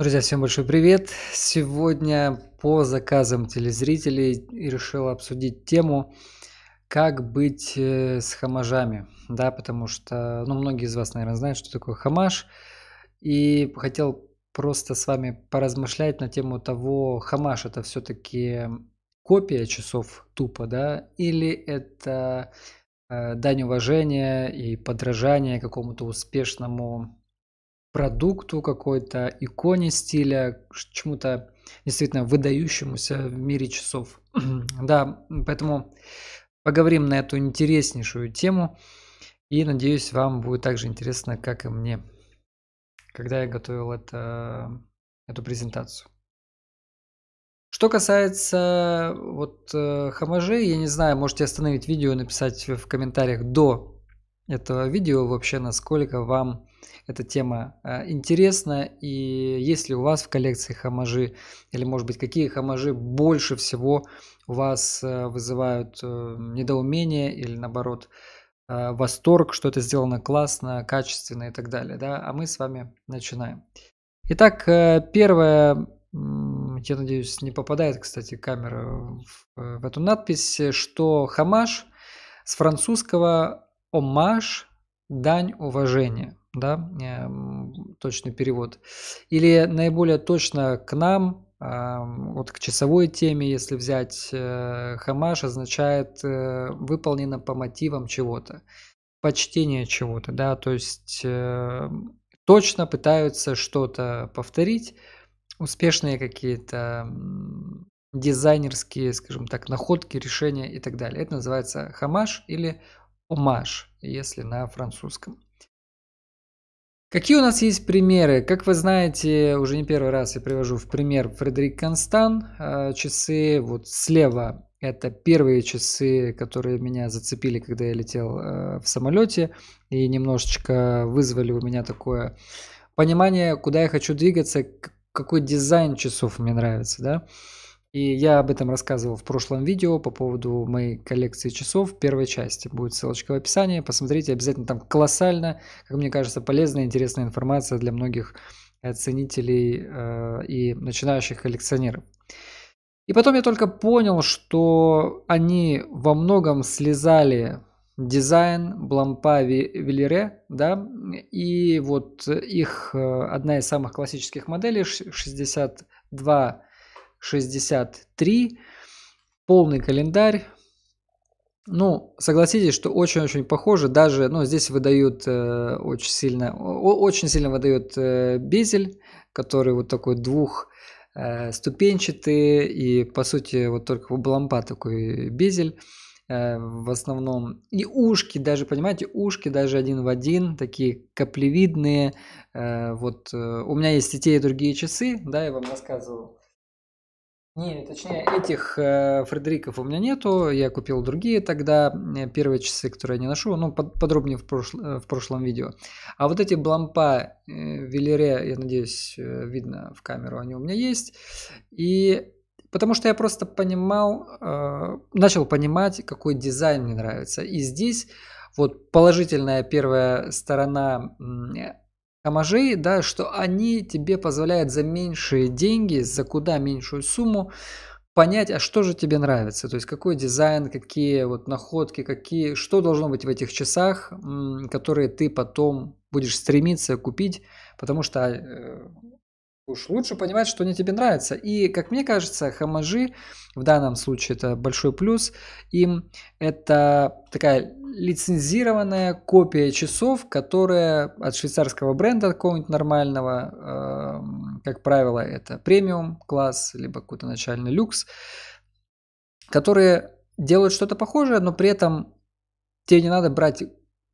Друзья, всем большой привет! Сегодня по заказам телезрителей решил обсудить тему «Как быть э, с хамажами?». Да, потому что, ну, многие из вас, наверное, знают, что такое хамаж. И хотел просто с вами поразмышлять на тему того, хамаж – это все-таки копия часов тупо, да, или это э, дань уважения и подражание какому-то успешному продукту какой-то, иконе стиля, чему-то действительно выдающемуся в мире часов. да, поэтому поговорим на эту интереснейшую тему. И надеюсь, вам будет так же интересно, как и мне, когда я готовил это, эту презентацию. Что касается вот э, хаможей, я не знаю, можете остановить видео и написать в комментариях до этого видео, вообще насколько вам эта тема э, интересна и есть ли у вас в коллекции хамажи или может быть какие хамажи больше всего у вас э, вызывают э, недоумение или наоборот восторг, что это сделано классно, качественно и так далее. Да? А мы с вами начинаем. Итак, первое, я надеюсь, не попадает, кстати, камера в, в эту надпись, что хамаш с французского омаш, дань уважения, да, эм, точный перевод. Или наиболее точно к нам, эм, вот к часовой теме, если взять, э, хамаш означает э, выполнено по мотивам чего-то, почтение чего-то, да, то есть э, точно пытаются что-то повторить, успешные какие-то дизайнерские, скажем так, находки, решения и так далее. Это называется хамаш или омаж, если на французском. Какие у нас есть примеры? Как вы знаете, уже не первый раз я привожу в пример Фредерик Констан. Э, часы вот слева – это первые часы, которые меня зацепили, когда я летел э, в самолете, и немножечко вызвали у меня такое понимание, куда я хочу двигаться, какой дизайн часов мне нравится, да. И я об этом рассказывал в прошлом видео по поводу моей коллекции часов первой части. Будет ссылочка в описании. Посмотрите, обязательно там колоссально, как мне кажется, полезная интересная информация для многих оценителей э, э, и начинающих коллекционеров. И потом я только понял, что они во многом слезали дизайн Блампа Велере, да, и вот их э, одна из самых классических моделей 62 63. Полный календарь. Ну, согласитесь, что очень-очень похоже. Даже, ну, здесь выдают э, очень сильно, очень сильно выдает э, безель, который вот такой двух э, и, по сути, вот только в Блампа такой безель э, в основном. И ушки даже, понимаете, ушки даже один в один, такие каплевидные. Э, вот э, у меня есть и те, и другие часы, да, я вам рассказывал не, точнее, этих э, Фредериков у меня нету. Я купил другие тогда, э, первые часы, которые я не ношу. Ну, под, подробнее в, прошл, э, в прошлом видео. А вот эти Блампа э, Велере, я надеюсь, э, видно в камеру, они у меня есть. И потому что я просто понимал, э, начал понимать, какой дизайн мне нравится. И здесь вот положительная первая сторона камажей, да, что они тебе позволяют за меньшие деньги, за куда меньшую сумму понять, а что же тебе нравится, то есть какой дизайн, какие вот находки, какие, что должно быть в этих часах, которые ты потом будешь стремиться купить, потому что э, уж лучше понимать, что они тебе нравятся. И, как мне кажется, хамажи в данном случае это большой плюс. Им это такая лицензированная копия часов, которая от швейцарского бренда какого-нибудь нормального, э, как правило, это премиум класс, либо какой-то начальный люкс, которые делают что-то похожее, но при этом тебе не надо брать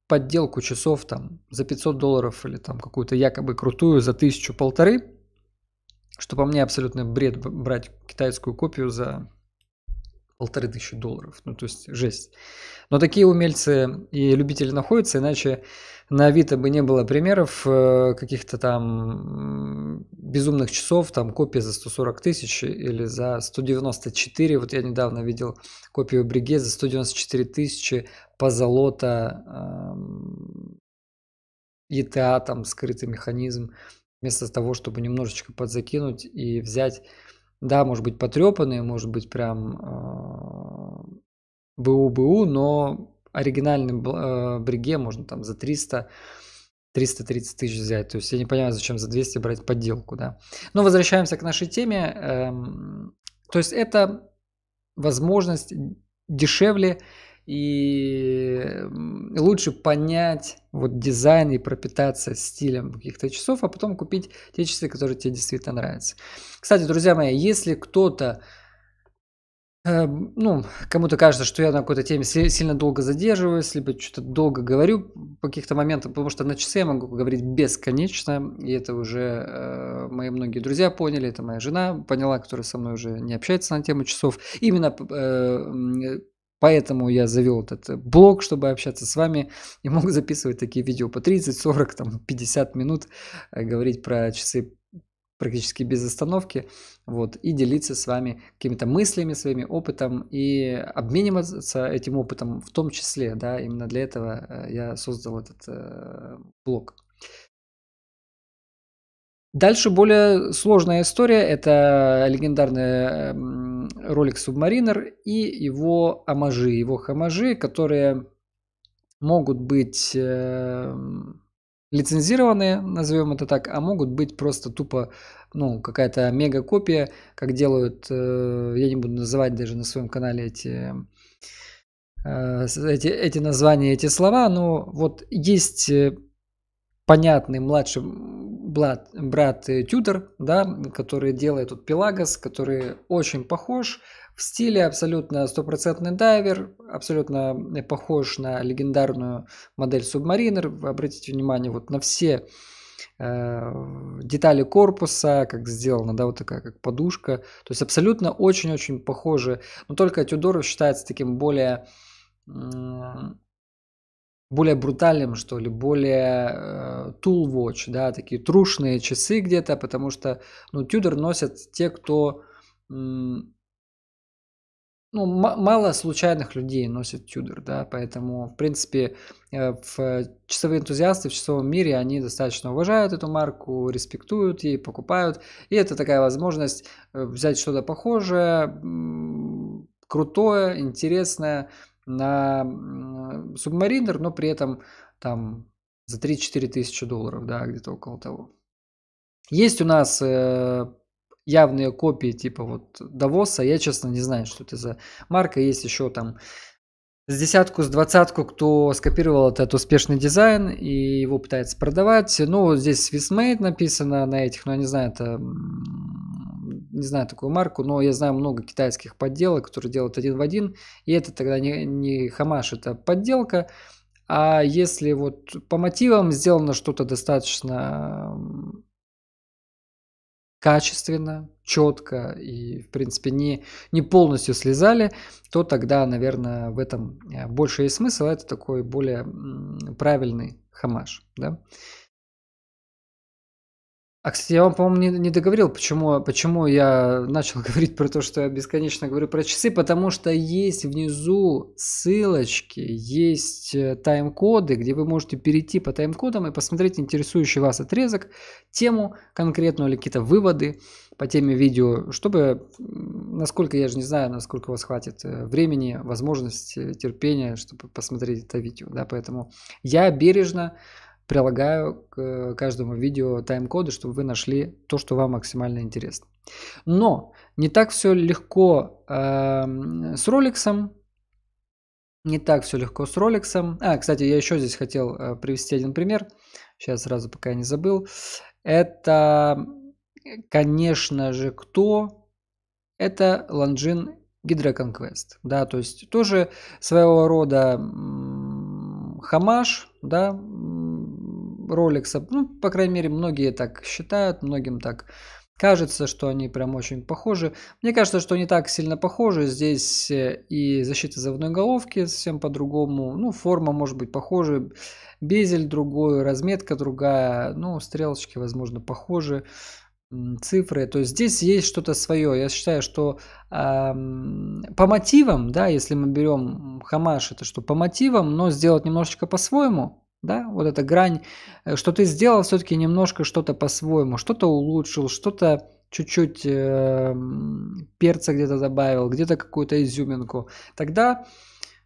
подделку часов там за 500 долларов или там какую-то якобы крутую за тысячу полторы, что по мне абсолютно бред брать китайскую копию за полторы тысячи долларов. Ну, то есть жесть. Но такие умельцы и любители находятся, иначе на Авито бы не было примеров э, каких-то там безумных часов, там копия за 140 тысяч или за 194. Вот я недавно видел копию Бриге за 194 тысячи по золото ETA, а там скрытый механизм, вместо того, чтобы немножечко подзакинуть и взять да, может быть, потрепанные, может быть, прям БУ-БУ, э, но оригинальный э, бриге можно там за 300 330 тысяч взять. То есть я не понимаю, зачем за 200 брать подделку, да. Но возвращаемся к нашей теме. Эм, то есть это возможность дешевле и лучше понять вот дизайн и пропитаться стилем каких-то часов, а потом купить те часы, которые тебе действительно нравятся. Кстати, друзья мои, если кто-то эм, ну, кому-то кажется, что я на какой-то теме сильно долго задерживаюсь, либо что-то долго говорю по каких-то моментах, потому что на часы я могу говорить бесконечно, и это уже э, мои многие друзья поняли, это моя жена поняла, которая со мной уже не общается на тему часов. Именно э, Поэтому я завел этот э, блог, чтобы общаться с вами и мог записывать такие видео по 30, 40, там, 50 минут, э, говорить про часы практически без остановки, вот, и делиться с вами какими-то мыслями, своими опытом и обмениваться этим опытом в том числе, да, именно для этого э, я создал этот э, блог. Дальше более сложная история. Это легендарный эм, ролик Submariner и его амажи, его хамажи, которые могут быть эм, лицензированные, назовем это так, а могут быть просто тупо, ну, какая-то мега-копия, как делают, э, я не буду называть даже на своем канале эти э, эти, эти названия, эти слова, но вот есть э, понятный младший брат, брат э, Тюдор, да, который делает тут Пелагас, который очень похож в стиле, абсолютно стопроцентный дайвер, абсолютно э, похож на легендарную модель Субмаринер. Обратите внимание вот на все э, детали корпуса, как сделана, да, вот такая как подушка. То есть абсолютно очень-очень похоже. Но только Тюдор считается таким более более брутальным, что ли, более э, tool watch, да, такие трушные часы где-то, потому что, ну, тюдор носят те, кто, ну, мало случайных людей носит тюдор, да, поэтому, в принципе, э, в часовые энтузиасты в часовом мире, они достаточно уважают эту марку, респектуют ей, покупают, и это такая возможность э, взять что-то похожее, крутое, интересное, на э, субмаринер, но при этом там за 3-4 тысячи долларов, да, где-то около того. Есть у нас э, явные копии типа вот Давоса, я честно не знаю, что это за марка, есть еще там с десятку, с двадцатку, кто скопировал этот успешный дизайн и его пытается продавать. Ну, здесь Swissmade написано на этих, но я не знаю, это не знаю такую марку, но я знаю много китайских подделок, которые делают один в один, и это тогда не, не хамаш, это подделка, а если вот по мотивам сделано что-то достаточно качественно, четко и, в принципе, не, не полностью слезали, то тогда, наверное, в этом э, больше есть смысл. А это такой более правильный хамаш. Да? А, кстати, я вам, по-моему, не, не договорил, почему, почему я начал говорить про то, что я бесконечно говорю про часы, потому что есть внизу ссылочки, есть э, тайм-коды, где вы можете перейти по тайм-кодам и посмотреть интересующий вас отрезок, тему конкретную или какие-то выводы по теме видео, чтобы, насколько я же не знаю, насколько у вас хватит э, времени, возможности, терпения, чтобы посмотреть это видео, да, поэтому я бережно прилагаю к э, каждому видео тайм-коды, чтобы вы нашли то, что вам максимально интересно. Но не так все легко э, с роликсом. Не так все легко с роликсом. А, кстати, я еще здесь хотел э, привести один пример. Сейчас сразу, пока я не забыл. Это, конечно же, кто? Это Ланжин Гидроконквест. Да, то есть тоже своего рода хамаш, да, Rolex, ну, по крайней мере, многие так считают, многим так кажется, что они прям очень похожи. Мне кажется, что они так сильно похожи. Здесь э, и защита заводной головки совсем по-другому. Ну, форма может быть похожа, безель другой, разметка другая. Ну, стрелочки, возможно, похожи цифры, то есть здесь есть что-то свое. Я считаю, что э, по мотивам, да, если мы берем Хамаш, это что по мотивам, но сделать немножечко по-своему, да, вот эта грань, э, что ты сделал все-таки немножко что-то по-своему, что-то улучшил, что-то чуть-чуть э, перца где-то добавил, где-то какую-то изюминку, тогда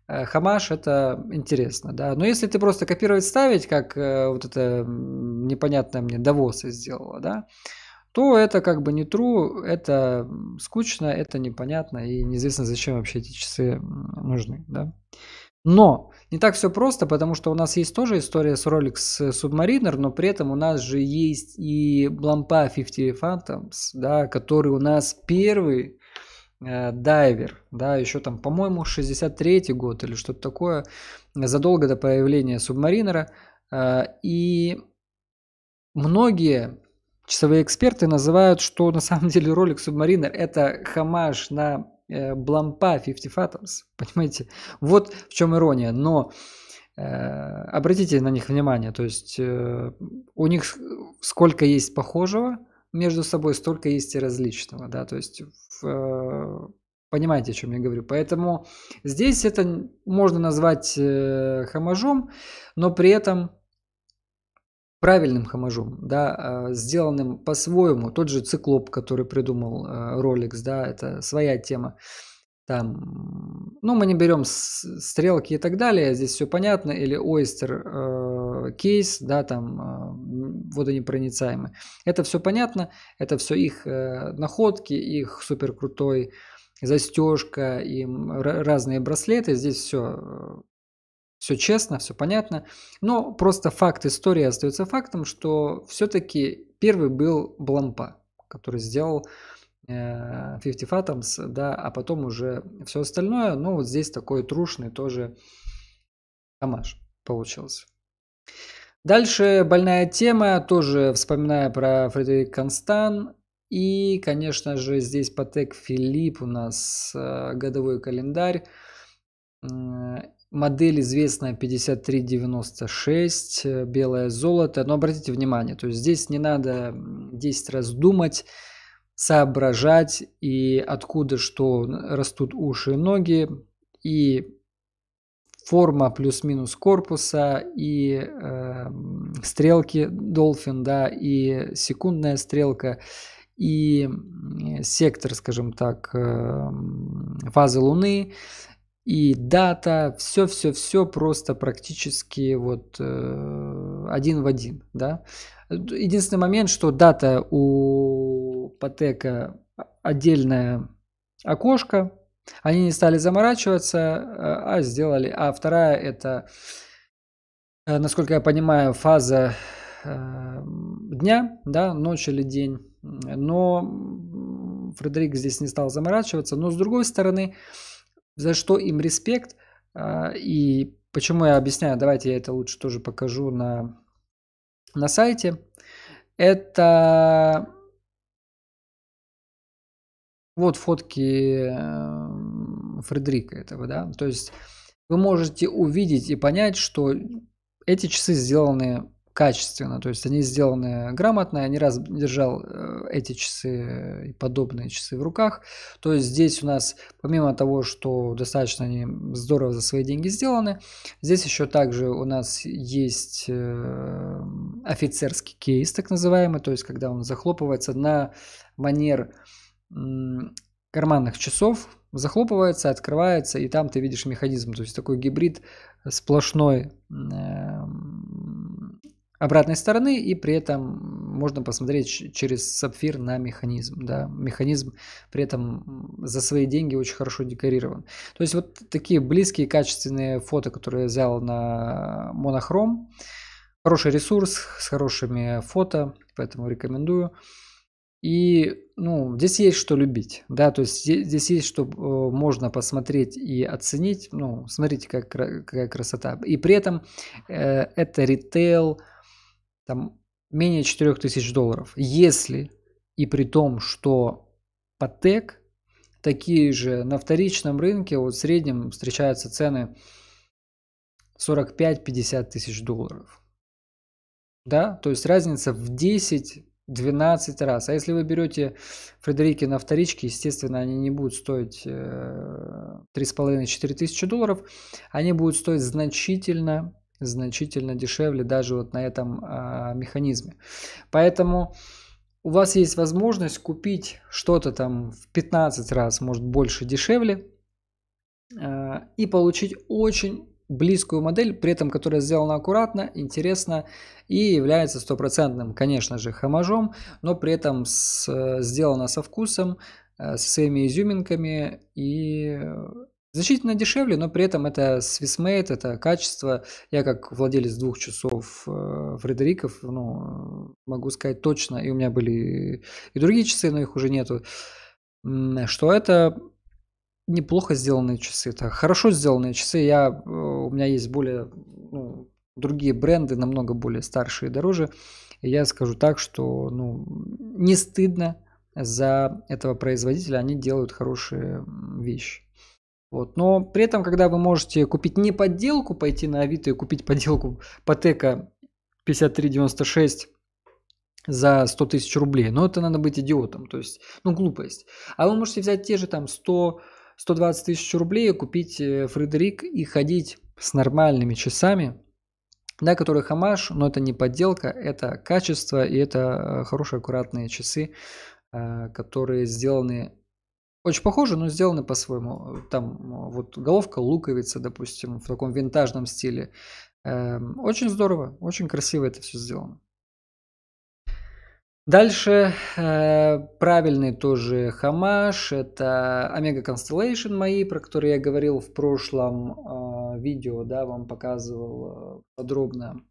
э, хамаш это интересно, да. Но если ты просто копировать ставить, как э, вот это непонятное мне Давоса сделала, да, то это как бы не true, это скучно, это непонятно и неизвестно, зачем вообще эти часы нужны, да. Но не так все просто, потому что у нас есть тоже история с Rolex э, Submariner, но при этом у нас же есть и Блампа 50 Phantoms, да, который у нас первый э, дайвер, да, еще там, по-моему, 63-й год или что-то такое, задолго до появления Субмаринера. Э, и многие часовые эксперты называют, что на самом деле Rolex Submariner это хамаш на Блампа 50 Fathoms, понимаете? Вот в чем ирония, но э, обратите на них внимание, то есть э, у них сколько есть похожего между собой, столько есть и различного, да, то есть э, понимаете, о чем я говорю. Поэтому здесь это можно назвать хаможом, но при этом правильным хамажом, да, а, сделанным по-своему. Тот же циклоп, который придумал э, Rolex, да, это своя тема. Там, ну, мы не берем стрелки и так далее, здесь все понятно, или ойстер э, кейс, да, там э, водонепроницаемый. Это все понятно, это все их находки, их супер крутой застежка, им разные браслеты, здесь все все честно, все понятно. Но просто факт истории остается фактом, что все-таки первый был Блампа, который сделал 50 э, Fathoms, да, а потом уже все остальное. Но вот здесь такой трушный тоже амаш получился. Дальше больная тема, тоже вспоминая про Фредерик Констан. И, конечно же, здесь Патек Филипп у нас э, годовой календарь. Модель известная 5396, э, белое золото. Но обратите внимание, то есть здесь не надо 10 раз думать, соображать и откуда что растут уши и ноги. И форма плюс-минус корпуса и э, стрелки Dolphin, да, и секундная стрелка, и сектор, скажем так, э, фазы Луны, и дата, все-все-все просто практически вот э, один в один, да. Единственный момент, что дата у Патека отдельное окошко, они не стали заморачиваться, а, а сделали. А вторая это, э, насколько я понимаю, фаза э, дня, да, ночь или день. Но Фредерик здесь не стал заморачиваться. Но с другой стороны, э, за что им респект. А, и почему я объясняю, давайте я это лучше тоже покажу на, на сайте. Это вот фотки эм, Фредерика этого, да. То есть вы можете увидеть и понять, что эти часы сделаны качественно, то есть они сделаны грамотно, я не раз держал э, эти часы э, и подобные часы в руках, то есть здесь у нас помимо того, что достаточно они здорово за свои деньги сделаны, здесь еще также у нас есть э, офицерский кейс, так называемый, то есть когда он захлопывается на манер карманных часов, захлопывается, открывается, и там ты видишь механизм, то есть такой гибрид сплошной обратной стороны, и при этом можно посмотреть через сапфир на механизм. Да? Механизм при этом за свои деньги очень хорошо декорирован. То есть вот такие близкие качественные фото, которые я взял на монохром. Хороший ресурс с хорошими фото, поэтому рекомендую. И ну, здесь есть что любить, да, то есть здесь есть что э, можно посмотреть и оценить. Ну, смотрите, как, какая красота. И при этом э, это ритейл, там менее 4000 долларов. Если и при том, что по ТЭК такие же на вторичном рынке вот в среднем встречаются цены 45-50 тысяч долларов. Да, то есть разница в 10-12 раз. А если вы берете Фредерики на вторичке, естественно, они не будут стоить 3,5-4 э, тысячи долларов, они будут стоить значительно значительно дешевле даже вот на этом э, механизме. Поэтому у вас есть возможность купить что-то там в 15 раз, может больше дешевле, э, и получить очень близкую модель, при этом которая сделана аккуратно, интересно и является стопроцентным, конечно же, хамажом, но при этом с, э, сделана со вкусом, э, со своими изюминками и э, Значительно дешевле, но при этом это свисмейт, это качество. Я как владелец двух часов э, Фредериков, ну, могу сказать точно, и у меня были и другие часы, но их уже нету, что это неплохо сделанные часы, это хорошо сделанные часы. Я, э, у меня есть более, ну, другие бренды, намного более старшие и дороже. И я скажу так, что, ну, не стыдно за этого производителя, они делают хорошие вещи. Вот. Но при этом, когда вы можете купить не подделку, пойти на Авито и купить подделку Патека 5396 за 100 тысяч рублей, но это надо быть идиотом, то есть, ну, глупость. А вы можете взять те же там 100, 120 тысяч рублей, купить э, Фредерик и ходить с нормальными часами, да, которые хамаш, но это не подделка, это качество и это э, хорошие аккуратные часы, э, которые сделаны очень похоже, но сделаны по-своему. Там э, вот головка луковица, допустим, в таком винтажном стиле. Эм, очень здорово, очень красиво это все сделано. Дальше э, правильный тоже Хамаш, это Omega Constellation мои, про которые я говорил в прошлом э, видео, да, вам показывал э, подробно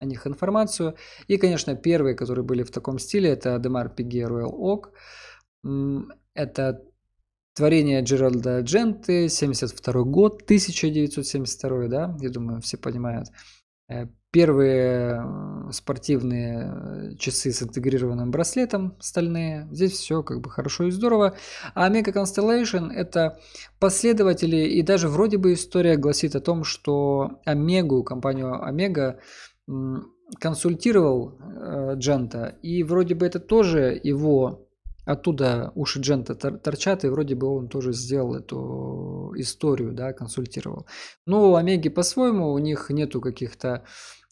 о них информацию. И, конечно, первые, которые были в таком стиле, это Demar Piguet Royal Oak. Это Творение Джеральда Дженты, 72 год, 1972, да, я думаю, все понимают. Э, первые э, спортивные э, часы с интегрированным браслетом стальные. Здесь все как бы хорошо и здорово. А Mega Constellation это последователи и даже вроде бы история гласит о том, что Омегу, компанию Омега консультировал Джента. И вроде бы это тоже его Оттуда уши Джента торчат, и вроде бы он тоже сделал эту историю, да, консультировал. Но у Омеги по-своему, у них нету каких-то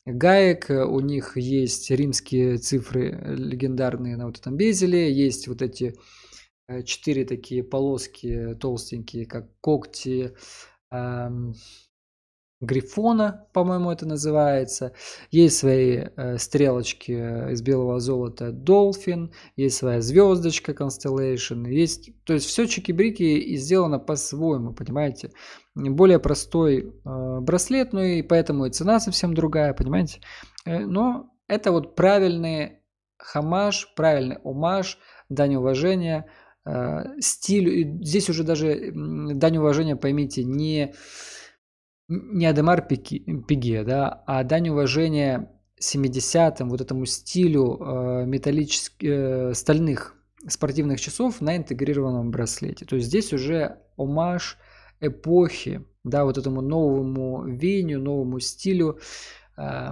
гаек, у них есть римские цифры легендарные на вот этом безеле, есть вот эти э, четыре такие полоски толстенькие, как когти, эм, грифона, по-моему, это называется. Есть свои э, стрелочки э, из белого золота Dolphin, есть своя звездочка Constellation, есть, то есть все чики-брики и сделано по-своему, понимаете? Более простой э, браслет, ну и поэтому и цена совсем другая, понимаете? Э, но это вот правильный хамаш, правильный омаж, дань уважения э, стилю. И здесь уже даже дань уважения, поймите, не не Адемар Пиге, да, а дань уважения 70-м, вот этому стилю э, металлических, э, стальных спортивных часов на интегрированном браслете. То есть здесь уже омаж эпохи, да, вот этому новому веню, новому стилю э,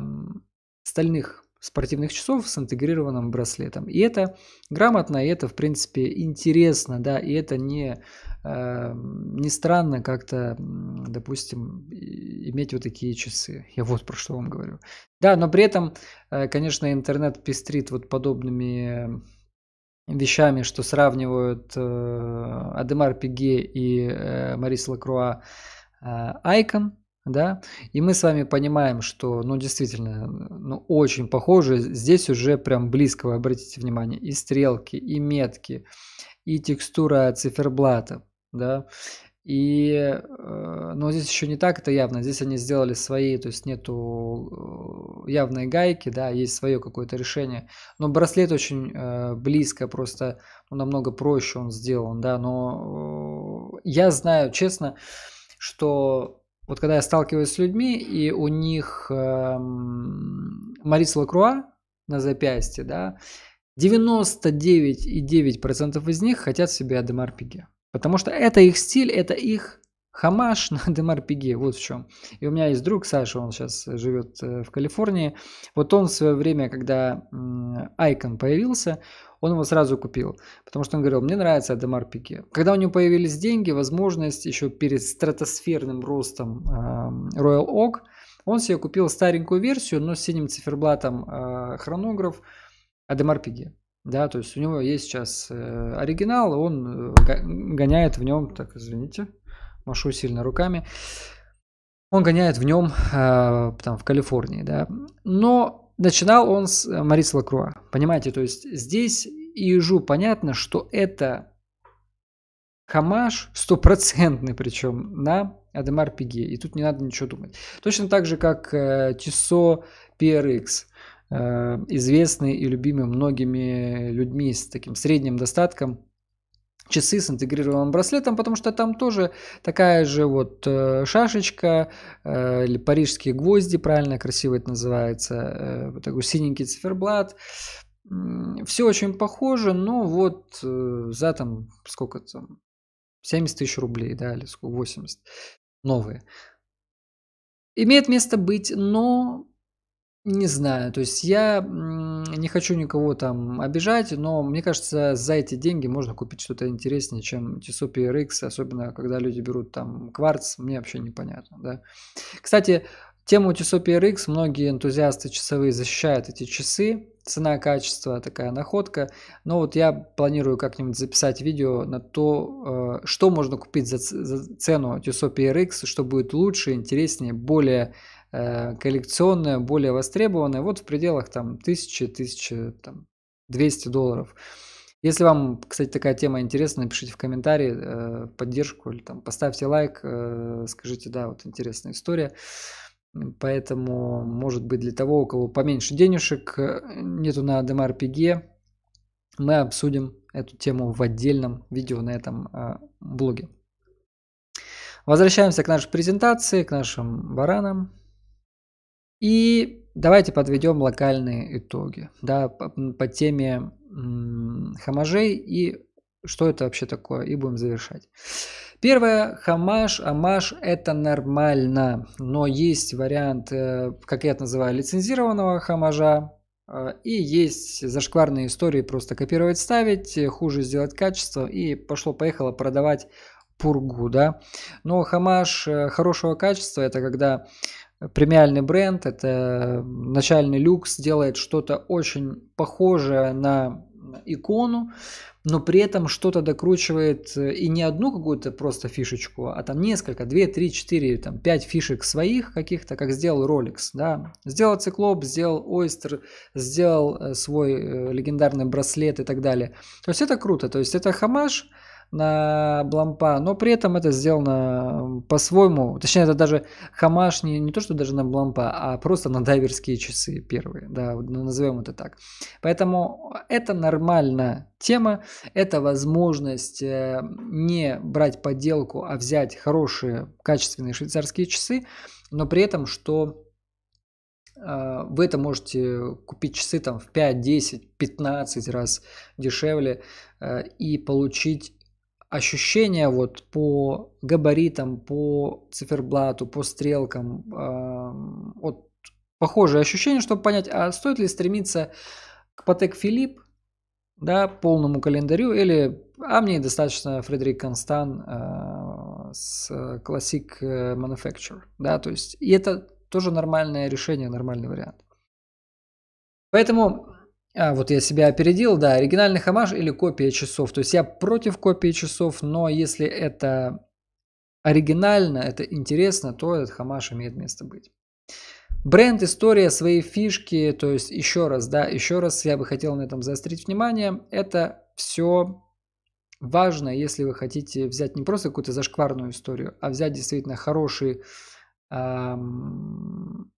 стальных спортивных часов с интегрированным браслетом. И это грамотно, и это, в принципе, интересно, да, и это не Эм, не странно как-то, допустим, иметь вот такие часы. Я вот про что вам говорю. Да, но при этом, э, конечно, интернет пестрит вот подобными вещами, что сравнивают э, Адемар Пиге и э, Марис Лакруа Айкон, да, и мы с вами понимаем, что, ну, действительно, ну, очень похоже, здесь уже прям близко, вы обратите внимание, и стрелки, и метки, и текстура циферблата, да. И, э, но здесь еще не так это явно, здесь они сделали свои, то есть нету э, явной гайки, да, есть свое какое-то решение. Но браслет очень э, близко, просто ну, намного проще он сделан, да, но я знаю, честно, что вот когда я сталкиваюсь с людьми, и у них эм, Марис Лакруа на запястье, да, 99,9% из них хотят себе Адемар Пиге. Потому что это их стиль, это их Хамаш на DMRPG, вот в чем. И у меня есть друг Саша, он сейчас э, живет э, в Калифорнии. Вот он в свое время, когда Icon появился, он его сразу купил, потому что он говорил, мне нравится DMRPG. Когда у него появились деньги, возможность еще перед стратосферным ростом Royal Oak, он себе купил старенькую версию, но с синим циферблатом а, хронограф ADMRPG. А, да, то есть у него есть сейчас э, оригинал, он э, гоняет в нем, так, извините, машу сильно руками, он гоняет в нем э, там в Калифорнии, да. Но начинал он с Марис Лакруа, понимаете, то есть здесь ежу понятно, что это хамаш стопроцентный причем на Адемар Пиге, и тут не надо ничего думать. Точно так же, как Тисо PRX – Э, известный и любимый многими людьми с таким средним достатком часы с интегрированным браслетом, потому что там тоже такая же вот э, шашечка э, или парижские гвозди, правильно, красиво это называется, вот такой синенький циферблат. Все очень похоже, но вот за там сколько там, 70 тысяч рублей, да, или сколько, 80, новые. Имеет место быть, но не знаю, то есть я не хочу никого там обижать, но мне кажется, за эти деньги можно купить что-то интереснее, чем Тесопи RX, особенно когда люди берут там кварц, мне вообще непонятно, да. Кстати, тему Тесопи RX многие энтузиасты часовые защищают эти часы, цена-качество такая находка, но вот я планирую как-нибудь записать видео на то, э, что можно купить за, за цену Тесопи RX, что будет лучше, интереснее, более Э, коллекционное, более востребованное, вот в пределах там 1000-1200 долларов. Если вам, кстати, такая тема интересна, напишите в комментарии э, поддержку или там поставьте лайк, э, скажите, да, вот интересная история. Поэтому, может быть, для того, у кого поменьше денежек э, нету на Демар Пиге, мы обсудим эту тему в отдельном видео на этом э, блоге. Возвращаемся к нашей презентации, к нашим баранам. И давайте подведем локальные итоги да, по, по теме хамажей и что это вообще такое, и будем завершать. Первое, хамаш, амаш – это нормально, но есть вариант, э, как я это называю, лицензированного хамажа, э, и есть зашкварные истории просто копировать, ставить, э, хуже сделать качество и пошло-поехало продавать пургу, да. Но хамаш хорошего качества – это когда премиальный бренд, это начальный люкс, делает что-то очень похожее на икону, но при этом что-то докручивает э, и не одну какую-то просто фишечку, а там несколько, 2, 3, 4, там 5 фишек своих каких-то, как сделал Rolex, да. Сделал циклоп, сделал Ойстер, сделал э, свой э, легендарный браслет и так далее. То есть это круто, то есть это хамаш – на Блампа, но при этом это сделано по-своему. Точнее, это даже хамаш не, не то, что даже на Блампа, а просто на дайверские часы первые. Да, ну, назовем это так. Поэтому это нормальная тема. Это возможность э, не брать подделку, а взять хорошие, качественные швейцарские часы, но при этом, что э, вы это можете купить часы там в 5, 10, 15 раз дешевле э, и получить ощущение вот по габаритам, по циферблату, по стрелкам, э, вот похожие ощущения, чтобы понять, а стоит ли стремиться к Патек Филипп, да, полному календарю, или, а мне достаточно Фредерик Констан э, с Classic э, Manufacture, да, то есть, и это тоже нормальное решение, нормальный вариант. Поэтому а, вот я себя опередил, да, оригинальный хамаш или копия часов. То есть я против копии часов, но если это оригинально, это интересно, то этот хамаш имеет место быть. Бренд, история, свои фишки, то есть еще раз, да, еще раз я бы хотел на этом заострить внимание, это все важно, если вы хотите взять не просто какую-то зашкварную историю, а взять действительно хороший, эм,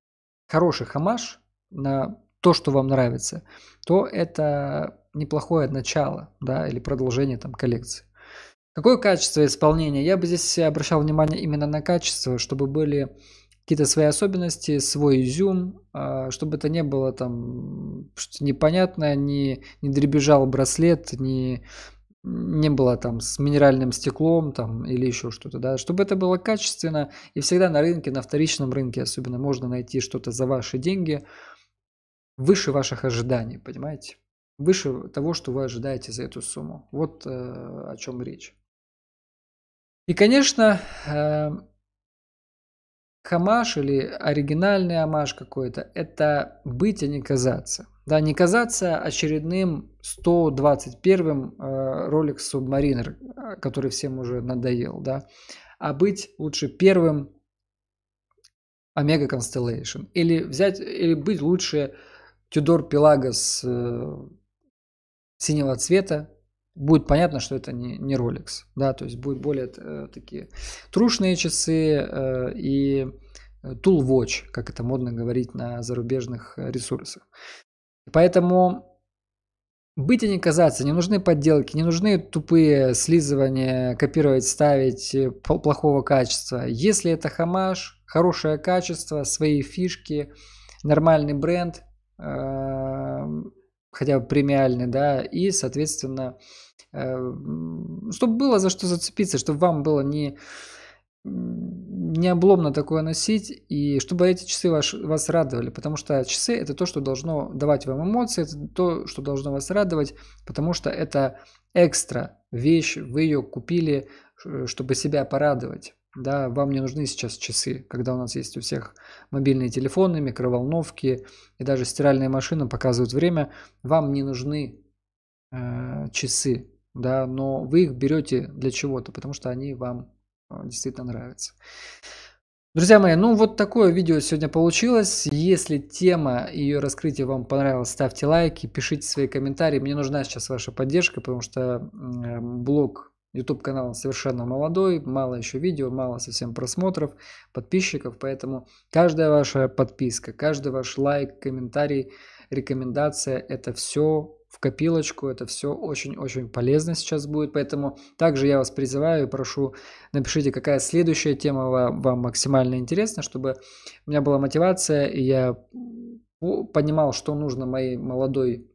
хороший хамаш на то, что вам нравится, то это неплохое начало, да, или продолжение там коллекции. Какое качество исполнения? Я бы здесь обращал внимание именно на качество, чтобы были какие-то свои особенности, свой изюм, а, чтобы это не было там что-то непонятное, не, не дребезжал браслет, не, не было там с минеральным стеклом там или еще что-то, да, чтобы это было качественно и всегда на рынке, на вторичном рынке особенно можно найти что-то за ваши деньги, выше ваших ожиданий, понимаете? Выше того, что вы ожидаете за эту сумму. Вот э, о чем речь. И, конечно, э, эм, хамаш или оригинальный амаш какой-то – это быть, а не казаться. Да, не казаться очередным 121-м э, Rolex Submariner, э, который всем уже надоел, да, а быть лучше первым омега Constellation или взять или быть лучше Тюдор Пелагос э, синего цвета, будет понятно, что это не, не Rolex. Да, то есть будут более э, такие трушные часы э, и э, tool watch, как это модно говорить на зарубежных ресурсах. Поэтому быть и а не казаться, не нужны подделки, не нужны тупые слизывания, копировать, ставить э, плохого качества. Если это хамаш, хорошее качество, свои фишки, нормальный бренд, Эм, хотя бы премиальный, да, и, соответственно, эм, чтобы было за что зацепиться, чтобы вам было не не обломно такое носить, и чтобы эти часы ваш, вас радовали, потому что часы это то, что должно давать вам эмоции, это то, что должно вас радовать, потому что это экстра вещь, вы ее купили, э, чтобы себя порадовать. Да, вам не нужны сейчас часы, когда у нас есть у всех мобильные телефоны, микроволновки и даже стиральная машина показывают время. Вам не нужны э, часы, да, но вы их берете для чего-то, потому что они вам э, действительно нравятся. Друзья мои, ну вот такое видео сегодня получилось. Если тема ее раскрытия вам понравилась, ставьте лайки, пишите свои комментарии. Мне нужна сейчас ваша поддержка, потому что блог YouTube канал совершенно молодой, мало еще видео, мало совсем просмотров, подписчиков, поэтому каждая ваша подписка, каждый ваш лайк, комментарий, рекомендация – это все в копилочку, это все очень-очень полезно сейчас будет, поэтому также я вас призываю и прошу, напишите, какая следующая тема вам максимально интересна, чтобы у меня была мотивация, и я понимал, что нужно моей молодой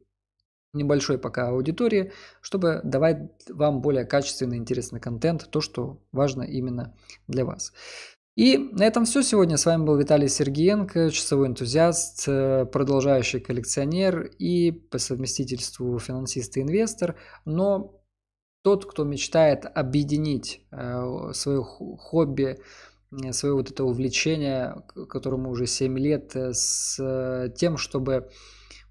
небольшой пока аудитории, чтобы давать вам более качественный, интересный контент, то, что важно именно для вас. И на этом все сегодня. С вами был Виталий Сергеенко, часовой энтузиаст, э, продолжающий коллекционер и по совместительству финансист и инвестор, но тот, кто мечтает объединить э, свое хобби, э, свое вот это увлечение, которому уже 7 лет, с тем, чтобы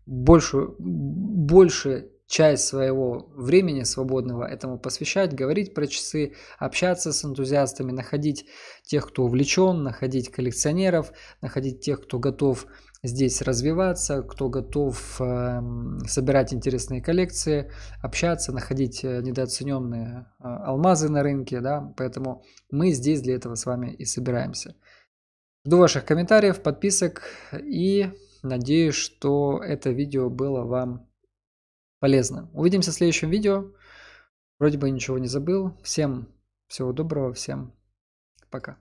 большую, большую часть своего времени свободного этому посвящать, говорить про часы, общаться с энтузиастами, находить тех, кто увлечен, находить коллекционеров, находить тех, кто готов здесь развиваться, кто готов э, собирать интересные коллекции, общаться, находить э, недооцененные э, алмазы на рынке, да, поэтому мы здесь для этого с вами и собираемся. Жду ваших комментариев, подписок и Надеюсь, что это видео было вам полезно. Увидимся в следующем видео. Вроде бы ничего не забыл. Всем всего доброго, всем пока.